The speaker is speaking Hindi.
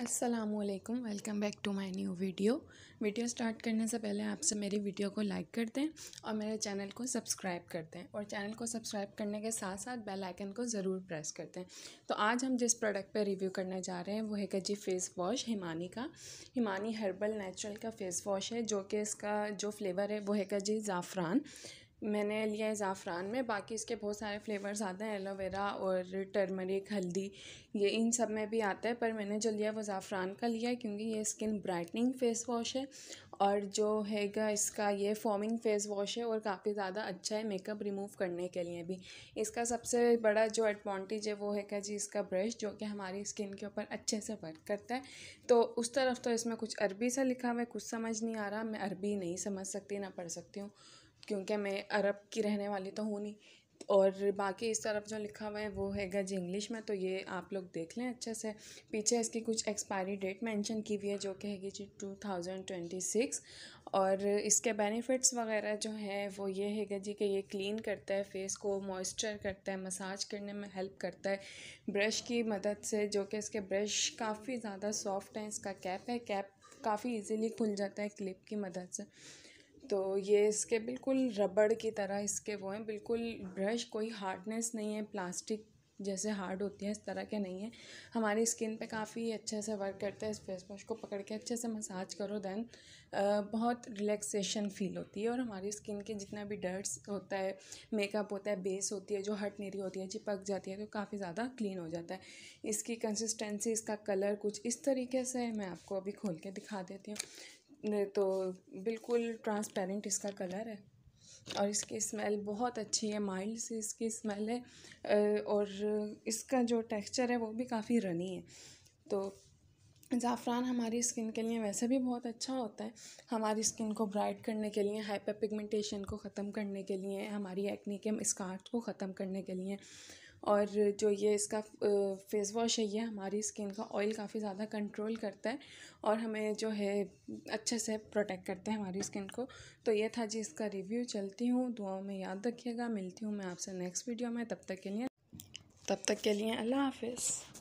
असलकम welcome back to my new video video start करने से पहले आपसे मेरी वीडियो को लाइक कर दें और मेरे चैनल को सब्सक्राइब कर दें और चैनल को सब्सक्राइब करने के साथ साथ बेल आइकन को ज़रूर प्रेस कर दें तो आज हम जिस प्रोडक्ट पर रिव्यू करने जा रहे हैं वो है जी फेस वॉश हिमानी का हिमानी हर्बल नेचुरल का फेस वॉश है जो कि इसका जो फ्लेवर है वो है जी ज़ाफ़रान मैंने लिया है ज़ाफ़रान में बाकी इसके बहुत सारे फ़्लेवर्स आते हैं एलोवेरा और टर्मरिक हल्दी ये इन सब में भी आता है पर मैंने जो लिया वो ज़ाफ़रान का लिया है क्योंकि ये स्किन ब्राइटनिंग फ़ेस वॉश है और जो हैगा इसका ये फॉर्मिंग फ़ेस वॉश है और काफ़ी ज़्यादा अच्छा है मेकअप रिमूव करने के लिए भी इसका सबसे बड़ा जो एडवांटेज है वो क्या जी इसका ब्रश जो कि हमारी स्किन के ऊपर अच्छे से वर्क करता है तो उस तरफ तो इसमें कुछ अरबी सा लिखा हुआ है कुछ समझ नहीं आ रहा मैं अरबी नहीं समझ सकती ना पढ़ सकती हूँ क्योंकि मैं अरब की रहने वाली तो हूँ नहीं और बाकी इस तरफ जो लिखा हुआ है वो हैगा जी इंग्लिश में तो ये आप लोग देख लें अच्छे से पीछे इसकी कुछ एक्सपायरी डेट मेंशन की हुई है जो कि हैगी जी टू थाउजेंड ट्वेंटी सिक्स और इसके बेनिफिट्स वगैरह जो है वो ये हैगा जी कि ये क्लीन करता है फेस को मॉइस्चर करता है मसाज करने में हेल्प करता है ब्रश की मदद से जो कि इसके ब्रश काफ़ी ज़्यादा सॉफ्ट हैं इसका कैप है कैप काफ़ी ईजीली खुल जाता है क्लिप की मदद से तो ये इसके बिल्कुल रबड़ की तरह इसके वो हैं बिल्कुल ब्रश कोई हार्डनेस नहीं है प्लास्टिक जैसे हार्ड होती है इस तरह के नहीं है हमारी स्किन पे काफ़ी अच्छे से वर्क करते हैं इस फेस वॉश को पकड़ के अच्छे से मसाज करो दैन बहुत रिलैक्सेशन फील होती है और हमारी स्किन के जितना भी डर्ट्स होता है मेकअप होता है बेस होती है जो हट नहीं रही होती है चिपक जाती है तो काफ़ी ज़्यादा क्लीन हो जाता है इसकी कंसिस्टेंसी इसका कलर कुछ इस तरीके से मैं आपको अभी खोल के दिखा देती हूँ तो बिल्कुल ट्रांसपेरेंट इसका कलर है और इसकी स्मेल बहुत अच्छी है माइल्ड सी इसकी स्मेल है और इसका जो टेक्सचर है वो भी काफ़ी रनी है तो ज़ाफ़रान हमारी स्किन के लिए वैसे भी बहुत अच्छा होता है हमारी स्किन को ब्राइट करने के लिए हाइपर पिगमेंटेशन को ख़त्म करने के लिए हमारी एक्ने के स्कार्ट को ख़त्म करने के लिए और जो ये इसका फेस वॉश है ये हमारी स्किन का ऑयल काफ़ी ज़्यादा कंट्रोल करता है और हमें जो है अच्छे से प्रोटेक्ट करते हैं हमारी स्किन को तो ये था जी इसका रिव्यू चलती हूँ दुआओं में याद रखिएगा मिलती हूँ मैं आपसे नेक्स्ट वीडियो में तब तक के लिए तब तक के लिए अल्लाह हाफिज़